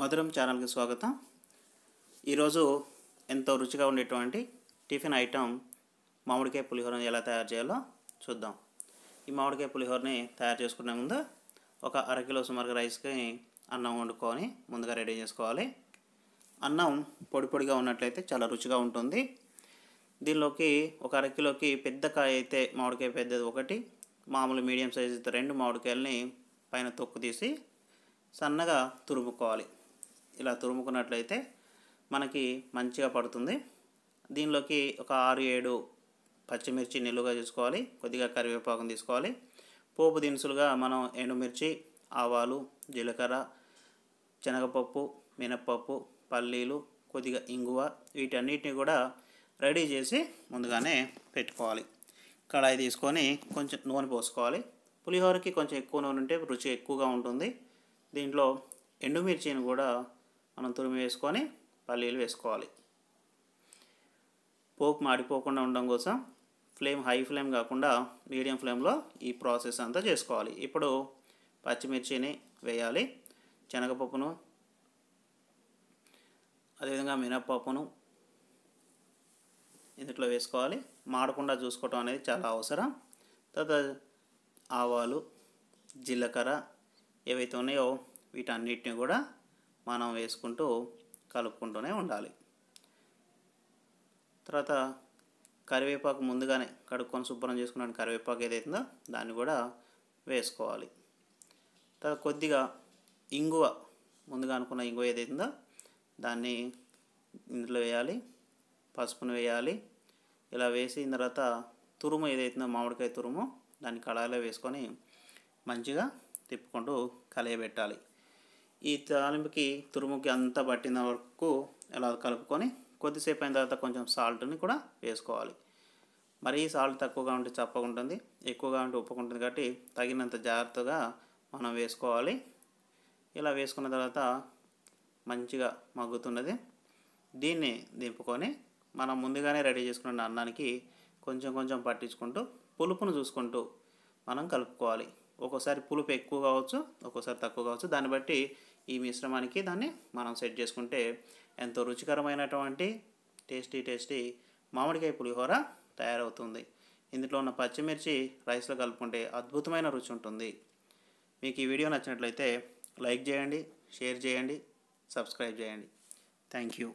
మధురం ఛానల్కి స్వాగతం ఈరోజు ఎంతో రుచిగా ఉండేటువంటి టిఫిన్ ఐటెం మామిడికాయ పులిహోరని ఎలా తయారు చేయాలో చూద్దాం ఈ మామిడికాయ పులిహోరని తయారు చేసుకునే ముందు ఒక అరకిలో సుమారుగా రైస్కి అన్నం వండుకొని ముందుగా రెడీ చేసుకోవాలి అన్నం పొడి పొడిగా ఉన్నట్లయితే చాలా రుచిగా ఉంటుంది దీనిలోకి ఒక అరకిలోకి పెద్ద కాయ అయితే మామిడికాయ పెద్దది ఒకటి మామూలు మీడియం సైజు రెండు మామిడికాయలని పైన తొక్కు తీసి సన్నగా తురుముకోవాలి ఇలా తురుముకున్నట్లయితే మనకి మంచిగా పడుతుంది దీనిలోకి ఒక ఆరు ఏడు పచ్చిమిర్చి నిలువుగా చేసుకోవాలి కొద్దిగా కరివేపాకును తీసుకోవాలి పోపు దినుసులుగా మనం ఎండుమిర్చి ఆవాలు జీలకర్ర శనగపప్పు మినప్పప్పు పల్లీలు కొద్దిగా ఇంగువ వీటన్నిటిని కూడా రెడీ చేసి ముందుగానే పెట్టుకోవాలి కడాయి తీసుకొని కొంచెం నూనె పోసుకోవాలి పులిహోరకి కొంచెం ఎక్కువ నూనె ఉంటే రుచి ఎక్కువగా ఉంటుంది దీంట్లో ఎండుమిర్చిని కూడా మనం తురిమి వేసుకొని పల్లీలు వేసుకోవాలి పోపు మాడిపోకుండా ఉండడం కోసం ఫ్లేమ్ హై ఫ్లేమ్ కాకుండా మీడియం ఫ్లేమ్లో ఈ ప్రాసెస్ అంతా చేసుకోవాలి ఇప్పుడు పచ్చిమిర్చిని వేయాలి శనగపప్పును అదేవిధంగా మినప్పప్పును ఇందులో వేసుకోవాలి మాడకుండా చూసుకోవటం అనేది చాలా అవసరం తర్వాత ఆవాలు జీలకర్ర ఏవైతే ఉన్నాయో వీటన్నిటిని కూడా మనం వేసుకుంటూ కలుపుకుంటూనే ఉండాలి తర్వాత కరివేపాకు ముందుగానే కడుక్కొని శుభ్రం చేసుకున్న కరివేపాకు ఏదైతుందో దాన్ని కూడా వేసుకోవాలి తర్వాత కొద్దిగా ఇంగువ ముందుగా అనుకున్న ఇంగువ ఏదైతుందో దాన్ని ఇందులో వేయాలి పసుపును వేయాలి ఇలా వేసిన తర్వాత తురుము ఏదైతుందో మామిడికాయ తురుము దాన్ని కళాయిలో వేసుకొని మంచిగా తిప్పుకుంటూ కలయబెట్టాలి ఈ తాలింపుకి తురుముకి అంతా పట్టిన వరకు ఇలా కలుపుకొని కొద్దిసేపు అయిన తర్వాత కొంచెం సాల్ట్ని కూడా వేసుకోవాలి మరీ సాల్ట్ తక్కువగా ఉంటే చప్పకుంటుంది ఎక్కువగా ఉంటే ఉప్పుకుంటుంది కాబట్టి తగినంత జాగ్రత్తగా మనం వేసుకోవాలి ఇలా వేసుకున్న తర్వాత మంచిగా మగ్గుతున్నది దీన్ని దింపుకొని మనం ముందుగానే రెడీ చేసుకున్న అన్నానికి కొంచెం కొంచెం పట్టించుకుంటూ పులుపును చూసుకుంటూ మనం కలుపుకోవాలి ఒక్కోసారి పులుపు ఎక్కువ కావచ్చు ఒక్కోసారి తక్కువ కావచ్చు దాన్ని బట్టి ఈ మిశ్రమానికి దాన్ని మనం సెట్ చేసుకుంటే ఎంతో రుచికరమైనటువంటి టేస్టీ టేస్టీ మామిడికాయ పులిహోర తయారవుతుంది ఇందులో ఉన్న పచ్చిమిర్చి రైస్లో కలుపుకుంటే అద్భుతమైన రుచి ఉంటుంది మీకు ఈ వీడియో నచ్చినట్లయితే లైక్ చేయండి షేర్ చేయండి సబ్స్క్రైబ్ చేయండి థ్యాంక్ యూ